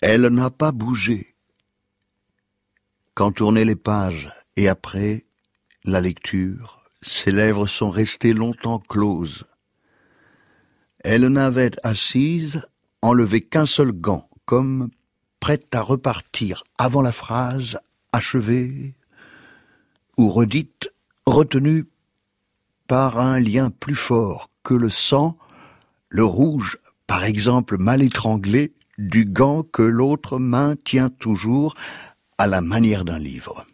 Elle n'a pas bougé. Quand tournait les pages et après la lecture, ses lèvres sont restées longtemps closes. Elle n'avait assise enlevé qu'un seul gant, comme prête à repartir avant la phrase achevée ou redite, retenue par un lien plus fort que le sang, le rouge, par exemple mal étranglé, du gant que l'autre main tient toujours à la manière d'un livre.